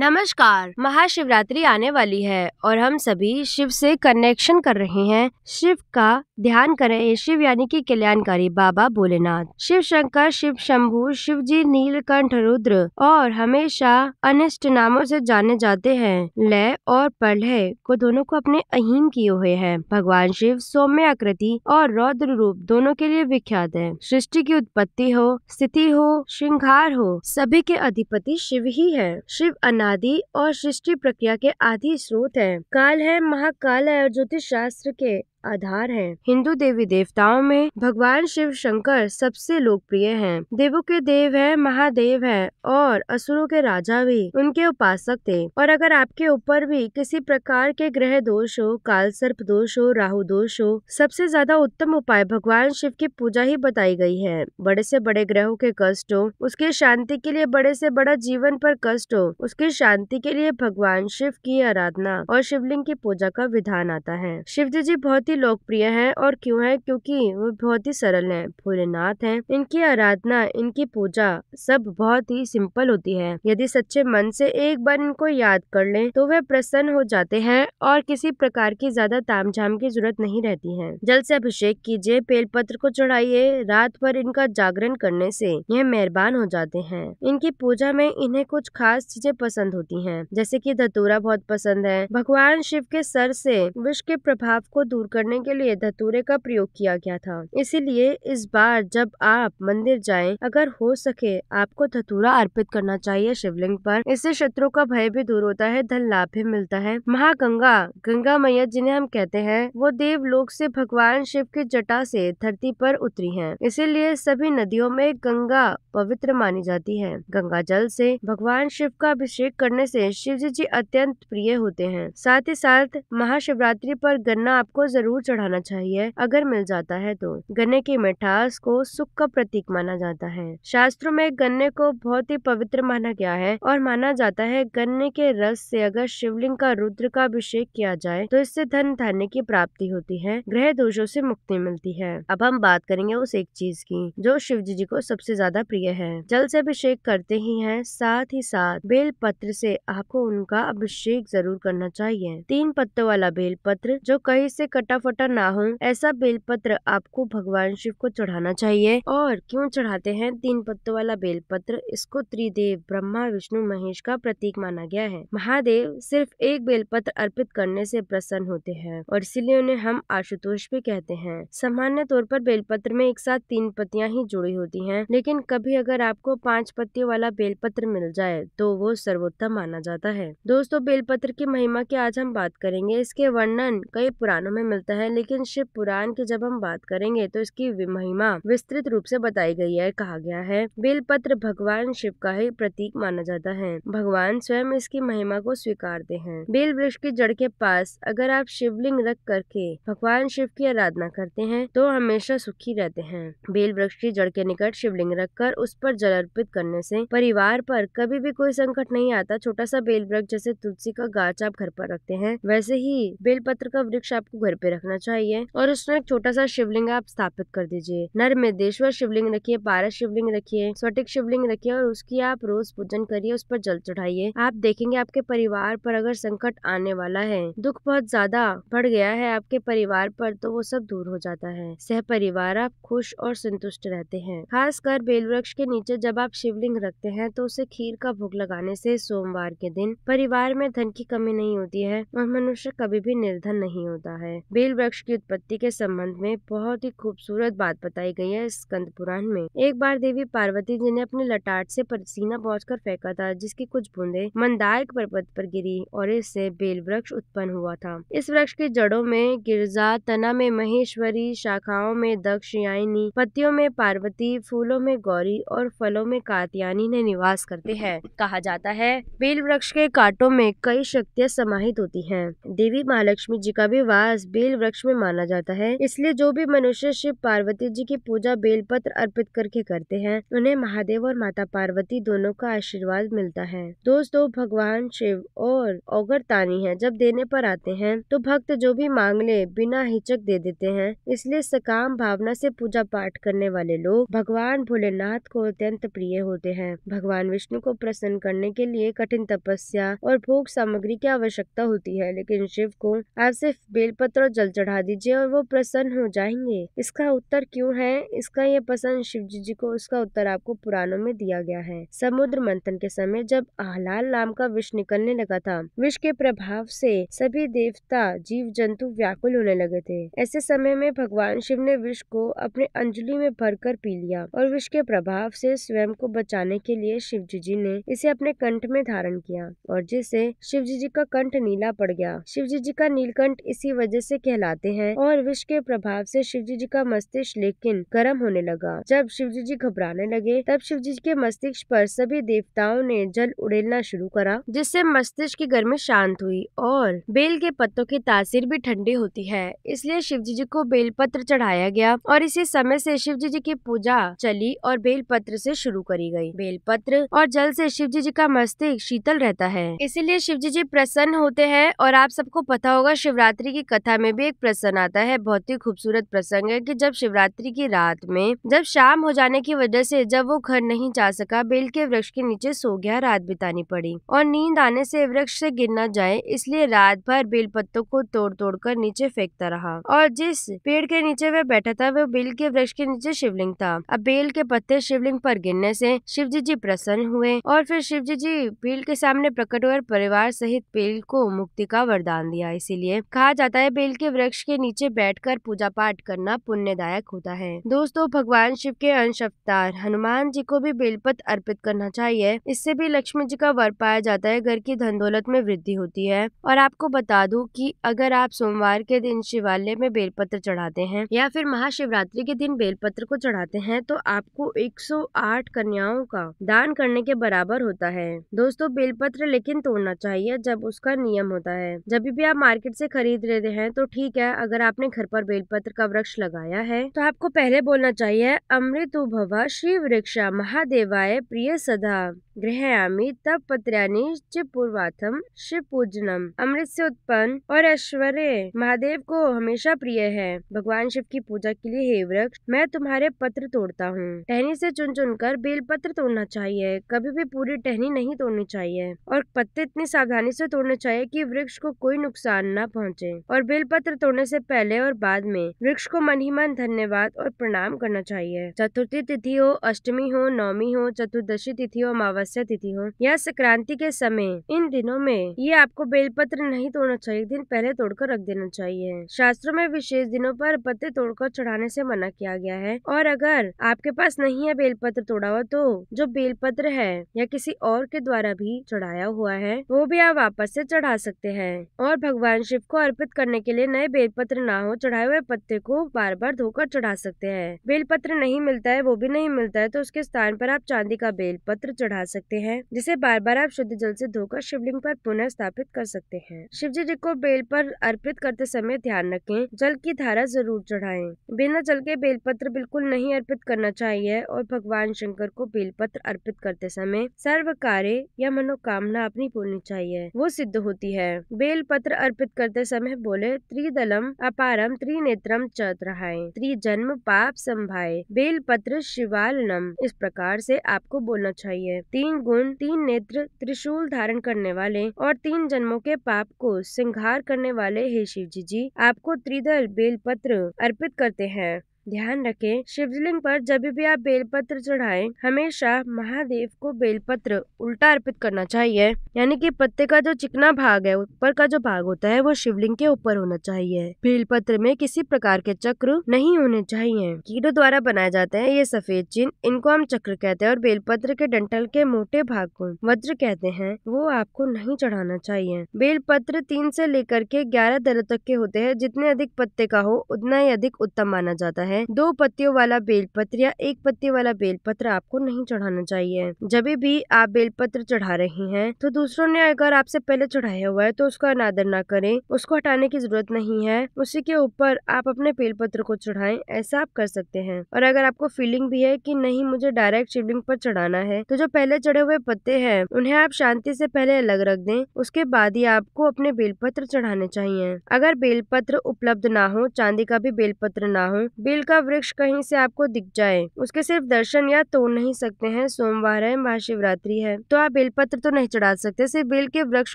नमस्कार महाशिवरात्रि आने वाली है और हम सभी शिव से कनेक्शन कर रहे हैं शिव का ध्यान करें शिव यानी कि कल्याणकारी बाबा भोलेनाथ शिव शंकर शिव शंभू शिव जी नीलकंठ रुद्र और हमेशा अनिष्ट नामों से जाने जाते हैं लय और प्रलय को दोनों को अपने अहिम किए हुए हैं भगवान शिव सौम्य आकृति और रौद्र रूप दोनों के लिए विख्यात है सृष्टि की उत्पत्ति हो स्थिति हो श्रृंगार हो सभी के अधिपति शिव ही है शिव अना आदि और सृष्टि प्रक्रिया के आदि स्रोत है काल है महाकाल है और ज्योतिष शास्त्र के आधार हैं। हिंदू देवी देवताओं में भगवान शिव शंकर सबसे लोकप्रिय हैं। देवों के देव हैं, महादेव हैं और असुरों के राजा भी उनके उपासक थे और अगर आपके ऊपर भी किसी प्रकार के ग्रह दोष हो काल सर्प दोष हो राहु दोष हो सबसे ज्यादा उत्तम उपाय भगवान शिव की पूजा ही बताई गई है बड़े से बड़े ग्रहों के कष्ट हो उसके शांति के लिए बड़े से बड़ा जीवन पर कष्ट हो उसकी शांति के लिए भगवान शिव की आराधना और शिवलिंग की पूजा का विधान आता है शिव जी बहुत ही लोकप्रिय है और क्यों है क्योंकि वो बहुत ही सरल हैं भोलेनाथ हैं इनकी आराधना इनकी पूजा सब बहुत ही सिंपल होती है यदि सच्चे मन से एक बार इनको याद कर ले तो वह प्रसन्न हो जाते हैं और किसी प्रकार की ज्यादा तामझाम की जरूरत नहीं रहती है जल से अभिषेक कीजिए पेल पत्र को चढ़ाइए रात भर इनका जागरण करने से यह मेहरबान हो जाते हैं इनकी पूजा में इन्हें कुछ खास चीजें पसंद होती हैं जैसे कि धतूरा बहुत पसंद है भगवान शिव के सर से विष के प्रभाव को दूर कर करने के लिए धतूरे का प्रयोग किया गया था इसीलिए इस बार जब आप मंदिर जाएं अगर हो सके आपको धतूरा अर्पित करना चाहिए शिवलिंग पर इससे शत्रु का भय भी दूर होता है धन लाभ भी मिलता है महागंगा गंगा मैया जिन्हें हम कहते हैं वो देव लोक से भगवान शिव की जटा से धरती पर उतरी हैं इसीलिए सभी नदियों में गंगा पवित्र मानी जाती है गंगा जल से भगवान शिव का अभिषेक करने से शिव जी अत्यंत प्रिय होते हैं साथ ही साथ महाशिवरात्रि पर गन्ना आपको जरूर जरूर चढ़ाना चाहिए अगर मिल जाता है तो गन्ने की मिठास को सुख का प्रतीक माना जाता है शास्त्रों में गन्ने को बहुत ही पवित्र माना गया है और माना जाता है गन्ने के रस से अगर शिवलिंग का रुद्र का अभिषेक किया जाए तो इससे धन धान्य की प्राप्ति होती है ग्रह दोषों से मुक्ति मिलती है अब हम बात करेंगे उस एक चीज की जो शिव जी को सबसे ज्यादा प्रिय है जल से अभिषेक करते ही है साथ ही साथ बेल पत्र से आपको उनका अभिषेक जरूर करना चाहिए तीन पत्तों वाला बेल पत्र जो कहीं से कटा फटाफटा ना हो ऐसा बेलपत्र आपको भगवान शिव को चढ़ाना चाहिए और क्यों चढ़ाते हैं तीन पत्तों वाला बेलपत्र इसको त्रिदेव ब्रह्मा विष्णु महेश का प्रतीक माना गया है महादेव सिर्फ एक बेल पत्र अर्पित करने से प्रसन्न होते हैं और इसीलिए उन्हें हम आशुतोष भी कहते हैं सामान्य तौर पर बेलपत्र में एक साथ तीन पत्तियां ही जुड़ी होती हैं लेकिन कभी अगर आपको पांच पत्तियों वाला बेलपत्र मिल जाए तो वो सर्वोत्तम माना जाता है दोस्तों बेलपत्र की महिमा की आज हम बात करेंगे इसके वर्णन कई पुराणों में मिलते जाता है लेकिन शिव पुराण की जब हम बात करेंगे तो इसकी महिमा विस्तृत रूप से बताई गई है कहा गया है बेलपत्र भगवान शिव का ही प्रतीक माना जाता है भगवान स्वयं इसकी महिमा को स्वीकारते हैं बेल वृक्ष की जड़ के पास अगर आप शिवलिंग रख करके भगवान शिव की आराधना करते हैं तो हमेशा सुखी रहते हैं बेल वृक्ष की जड़ के निकट शिवलिंग रख कर उस पर जल अर्पित करने से परिवार पर कभी भी कोई संकट नहीं आता छोटा सा बेल वृक्ष जैसे तुलसी का गाछ आप घर पर रखते हैं वैसे ही बेलपत्र का वृक्ष आपको घर पे रखना चाहिए और उसमें एक छोटा सा शिवलिंग आप स्थापित कर दीजिए नर मृदेश्वर शिवलिंग रखिए पारा शिवलिंग रखिए स्वटिक शिवलिंग रखिए और उसकी आप रोज पूजन करिए उस पर जल चढ़ाइए आप देखेंगे आपके परिवार पर अगर संकट आने वाला है दुख बहुत ज्यादा बढ़ गया है आपके परिवार पर तो वो सब दूर हो जाता है सह परिवार आप खुश और संतुष्ट रहते हैं खासकर बेल वृक्ष के नीचे जब आप शिवलिंग रखते हैं तो उसे खीर का भोग लगाने से सोमवार के दिन परिवार में धन की कमी नहीं होती है और मनुष्य कभी भी निर्धन नहीं होता है बेल बेल वृक्ष की उत्पत्ति के संबंध में बहुत ही खूबसूरत बात बताई गई है स्कंद पुराण में एक बार देवी पार्वती जी ने अपने लटाट से पसीना पहुँच फेंका था जिसकी कुछ बूंदे मंदार पर्वत पर गिरी और इससे बेल वृक्ष उत्पन्न हुआ था इस वृक्ष के जड़ों में गिरजा तना में महेश्वरी शाखाओं में दक्ष यायनी पत्तियों में पार्वती फूलों में गौरी और फलों में कात्यानी ने निवास करते हैं कहा जाता है बेल वृक्ष के कांटों में कई शक्तियाँ समाहित होती हैं देवी महालक्ष्मी जी का भी वास बेल वृक्ष में माना जाता है इसलिए जो भी मनुष्य शिव पार्वती जी की पूजा बेलपत्र अर्पित करके करते हैं उन्हें महादेव और माता पार्वती दोनों का आशीर्वाद मिलता है दोस्तों भगवान शिव और तानी है जब देने पर आते हैं तो भक्त जो भी मांग ले बिना हिचक दे देते हैं इसलिए सकाम भावना से पूजा पाठ करने वाले लोग भगवान भोलेनाथ को अत्यंत प्रिय होते हैं भगवान विष्णु को प्रसन्न करने के लिए कठिन तपस्या और भोग सामग्री की आवश्यकता होती है लेकिन शिव को आप सिर्फ बेलपत्र और जल जल चढ़ा दीजिए और वो प्रसन्न हो जाएंगे इसका उत्तर क्यों है इसका ये पसंद शिव जी, जी को उसका उत्तर आपको पुराणों में दिया गया है समुद्र मंथन के समय जब आहलाल नाम का विष निकलने लगा था विष के प्रभाव से सभी देवता जीव जंतु व्याकुल होने लगे थे ऐसे समय में भगवान शिव ने विष को अपने अंजलि में भर कर पी लिया और विष के प्रभाव से स्वयं को बचाने के लिए शिव जी, जी ने इसे अपने कंठ में धारण किया और जिससे शिव जी, जी का कंठ नीला पड़ गया शिव जी, जी का नीलकंठ इसी वजह से कहलाते हैं और विष के प्रभाव से शिवजी जी का मस्तिष्क लेकिन गर्म होने लगा जब शिवजी जी घबराने लगे तब शिवजी के मस्तिष्क पर सभी देवताओं ने जल उड़ेलना शुरू करा जिससे मस्तिष्क की गर्मी शांत हुई और बेल के पत्तों की तासीर भी ठंडी होती है इसलिए शिवजी जी को बेलपत्र चढ़ाया गया और इसी समय से शिवजी जी की पूजा चली और बेलपत्र से शुरू करी गई बेलपत्र और जल से शिवजी जी का मस्तिष्क शीतल रहता है इसीलिए शिवजी जी प्रसन्न होते हैं और आप सबको पता होगा शिवरात्रि की कथा में भी एक प्रसंग आता है बहुत ही खूबसूरत प्रसंग है कि जब शिवरात्रि की रात में जब शाम हो जाने की वजह से जब वो घर नहीं जा सका बेल के वृक्ष के नीचे सो गया रात बितानी पड़ी और नींद आने से वृक्ष से गिर न जाए इसलिए रात भर बेल पत्तों को तोड़ तोड़ कर नीचे फेंकता रहा और जिस पेड़ के नीचे वह बैठा था वह बेल के वृक्ष के नीचे शिवलिंग था अब बेल के पत्ते शिवलिंग पर गिरने से शिव जी जी प्रसन्न हुए और फिर शिव जी जी बेल के सामने प्रकट हुए परिवार सहित बेल को मुक्ति का वरदान दिया इसीलिए कहा जाता है बेल के वृक्ष के नीचे बैठकर पूजा पाठ करना पुण्यदायक होता है दोस्तों भगवान शिव के अंश अवतार हनुमान जी को भी बेलपत्र अर्पित करना चाहिए इससे भी लक्ष्मी जी का वर पाया जाता है घर की धन दौलत में वृद्धि होती है और आपको बता दूं कि अगर आप सोमवार के दिन शिवालय में बेलपत्र चढ़ाते हैं या फिर महाशिवरात्रि के दिन बेलपत्र को चढ़ाते हैं तो आपको 108 कन्याओं का दान करने के बराबर होता है दोस्तों बेलपत्र लेकिन तोड़ना चाहिए जब उसका नियम होता है जब भी आप मार्केट से खरीद रहे हैं तो ठीक है अगर आपने घर पर बेलपत्र का वृक्ष लगाया है तो आपको पहले बोलना चाहिए अमृत भवा श्री वृक्षा महादेवाय प्रिय सदा गृहयामी तब च पूर्वाथम शिव पूजनम अमृत से उत्पन्न और ऐश्वर्य महादेव को हमेशा प्रिय है भगवान शिव की पूजा के लिए हे वृक्ष मैं तुम्हारे पत्र तोड़ता हूँ टहनी से चुन चुन कर बेल पत्र तोड़ना चाहिए कभी भी पूरी टहनी नहीं तोड़नी चाहिए और पत्ते इतनी सावधानी से तोड़ने चाहिए कि वृक्ष को कोई नुकसान न पहुँचे और बेल पत्र तोड़ने से पहले और बाद में वृक्ष को मन ही मन धन्यवाद और प्रणाम करना चाहिए चतुर्थी तिथि हो अष्टमी हो नवमी हो चतुर्दशी तिथि हो अमावस अमावस्या तिथि हो या संक्रांति के समय इन दिनों में ये आपको बेलपत्र नहीं तोड़ना चाहिए एक दिन पहले तोड़कर रख देना चाहिए शास्त्रों में विशेष दिनों पर पत्ते तोड़कर चढ़ाने से मना किया गया है और अगर आपके पास नहीं है बेलपत्र तोड़ा हुआ तो जो बेलपत्र है या किसी और के द्वारा भी चढ़ाया हुआ है वो भी आप वापस से चढ़ा सकते हैं और भगवान शिव को अर्पित करने के लिए नए बेलपत्र ना हो चढ़ाए हुए पत्ते को बार बार धोकर चढ़ा सकते हैं बेलपत्र नहीं मिलता है वो भी नहीं मिलता है तो उसके स्थान पर आप चांदी का बेलपत्र चढ़ा सकते सकते हैं जिसे बार बार आप शुद्ध जल से धोकर शिवलिंग पर पुनः स्थापित कर सकते हैं शिव जी को बेल पर अर्पित करते समय ध्यान रखें जल की धारा जरूर चढ़ाएं। बिना जल के बेलपत्र बिल्कुल नहीं अर्पित करना चाहिए और भगवान शंकर को बेलपत्र अर्पित करते समय सर्व कार्य या मनोकामना अपनी बोलनी चाहिए वो सिद्ध होती है बेल पत्र अर्पित करते समय बोले त्रिदलम अपारम त्रिनेत्रम चतराय त्रिजन्म पाप संभाए पत्र शिवालनम इस प्रकार से आपको बोलना चाहिए तीन तीन गुण तीन नेत्र त्रिशूल धारण करने वाले और तीन जन्मों के पाप को सिंघार करने वाले हे शिव जी जी आपको त्रिदल बेल पत्र अर्पित करते हैं ध्यान रखें शिवलिंग पर जब भी आप बेलपत्र चढ़ाएं हमेशा महादेव को बेलपत्र उल्टा अर्पित करना चाहिए यानी कि पत्ते का जो चिकना भाग है ऊपर का जो भाग होता है वो शिवलिंग के ऊपर होना चाहिए बेलपत्र में किसी प्रकार के चक्र नहीं होने चाहिए कीड़ों द्वारा बनाए जाते हैं ये सफेद चिन्ह इनको हम चक्र कहते हैं और बेलपत्र के डंटल के मोटे भाग को वज्र कहते हैं वो आपको नहीं चढ़ाना चाहिए बेलपत्र तीन से लेकर के ग्यारह दलों तक के होते हैं जितने अधिक पत्ते का हो उतना ही अधिक उत्तम माना जाता है है दो पत्तियों वाला बेलपत्र या एक पत्ती वाला बेलपत्र आपको नहीं चढ़ाना चाहिए जब भी आप बेलपत्र चढ़ा रहे हैं तो दूसरों ने अगर आपसे पहले चढ़ाया हुआ है तो उसका अनादर ना करें उसको हटाने की जरूरत नहीं है उसी के ऊपर आप अपने बेलपत्र को चढ़ाएं ऐसा आप कर सकते हैं और अगर आपको फीलिंग भी है कि नहीं मुझे डायरेक्ट शिवलिंग पर चढ़ाना है तो जो पहले चढ़े हुए पत्ते हैं उन्हें आप शांति से पहले अलग रख दें उसके बाद ही आपको अपने बेलपत्र चढ़ाने चाहिए अगर बेलपत्र उपलब्ध ना हो चांदी का भी बेलपत्र ना हो बेल का वृक्ष कहीं से आपको दिख जाए उसके सिर्फ दर्शन या तोड़ नहीं सकते हैं सोमवार है महाशिवरात्रि है तो आप बेलपत्र तो नहीं चढ़ा सकते सिर्फ बेल के वृक्ष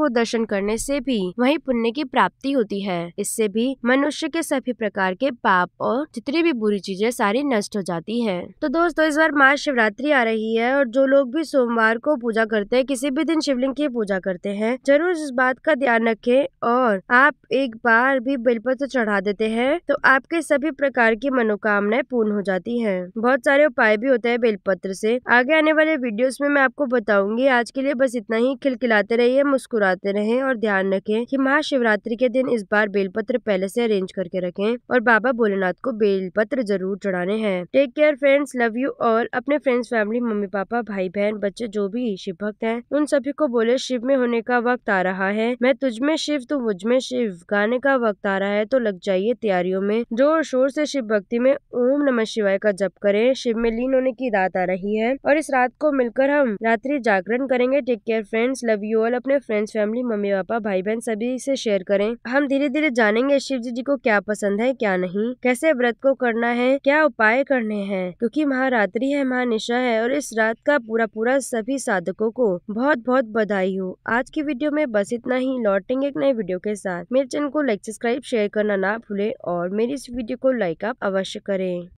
को दर्शन करने से भी वही पुण्य की प्राप्ति होती है इससे भी मनुष्य के सभी प्रकार के पाप और जितनी भी बुरी चीजें सारी नष्ट हो जाती है तो दोस्तों इस बार महाशिवरात्रि आ रही है और जो लोग भी सोमवार को पूजा करते हैं किसी भी दिन शिवलिंग की पूजा करते हैं जरूर इस बात का ध्यान रखें और आप एक बार भी बेलपत्र चढ़ा देते हैं तो आपके सभी प्रकार की मनोकामनाएं पूर्ण हो जाती है बहुत सारे उपाय भी होते हैं बेलपत्र से आगे आने वाले वीडियोस में मैं आपको बताऊंगी आज के लिए बस इतना ही खिलखिलाते रहिए मुस्कुराते रहें और ध्यान रखें कि महाशिवरात्रि के दिन इस बार बेलपत्र पहले से अरेंज करके रखें और बाबा भोलेनाथ को बेलपत्र जरूर चढ़ाने हैं take care friends love you और अपने फ्रेंड्स फैमिली मम्मी पापा भाई बहन बच्चे जो भी शिव भक्त है उन सभी को बोले शिव में होने का वक्त आ रहा है मैं तुझ में शिव तू मुझ में शिव गाने का वक्त आ रहा है तो लग जाइए तैयारियों में जोर शोर से शिव भक्ति भक्ति में ओम नमः शिवाय का जप करें शिव में लीन होने की रात आ रही है और इस रात को मिलकर हम रात्रि जागरण करेंगे take care friends love you all अपने फ्रेंड्स फैमिली मम्मी पापा भाई बहन सभी से शेयर करें हम धीरे धीरे जानेंगे शिव जी को क्या पसंद है क्या नहीं कैसे व्रत को करना है क्या उपाय करने हैं क्योंकि महारात्रि है महानिशा है और इस रात का पूरा पूरा सभी साधकों को बहुत बहुत बधाई हो आज की वीडियो में बस इतना ही लौटेंगे एक नए वीडियो के साथ मेरे चैनल को लाइक सब्सक्राइब शेयर करना ना भूले और मेरी इस वीडियो को लाइक आप अवश्य स्पर्श करें